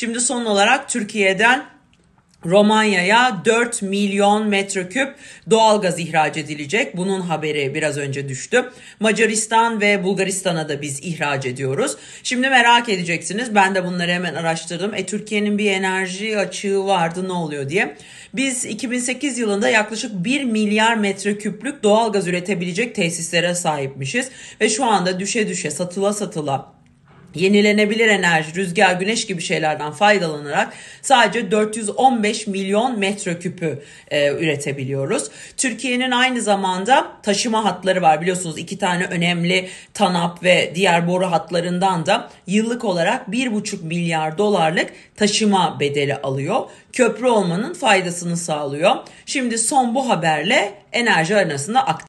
Şimdi son olarak Türkiye'den Romanya'ya 4 milyon metreküp doğal gaz ihraç edilecek. Bunun haberi biraz önce düştü. Macaristan ve Bulgaristan'a da biz ihraç ediyoruz. Şimdi merak edeceksiniz. Ben de bunları hemen araştırdım. E Türkiye'nin bir enerji açığı vardı ne oluyor diye. Biz 2008 yılında yaklaşık 1 milyar metreküplük doğal gaz üretebilecek tesislere sahipmişiz ve şu anda düşe düşe satıla satıla yenilenebilir enerji, rüzgar, güneş gibi şeylerden faydalanarak sadece 415 milyon metreküpü e, üretebiliyoruz. Türkiye'nin aynı zamanda taşıma hatları var biliyorsunuz iki tane önemli TANAP ve diğer boru hatlarından da yıllık olarak 1,5 milyar dolarlık taşıma bedeli alıyor. Köprü olmanın faydasını sağlıyor. Şimdi son bu haberle enerji arenasında aktif.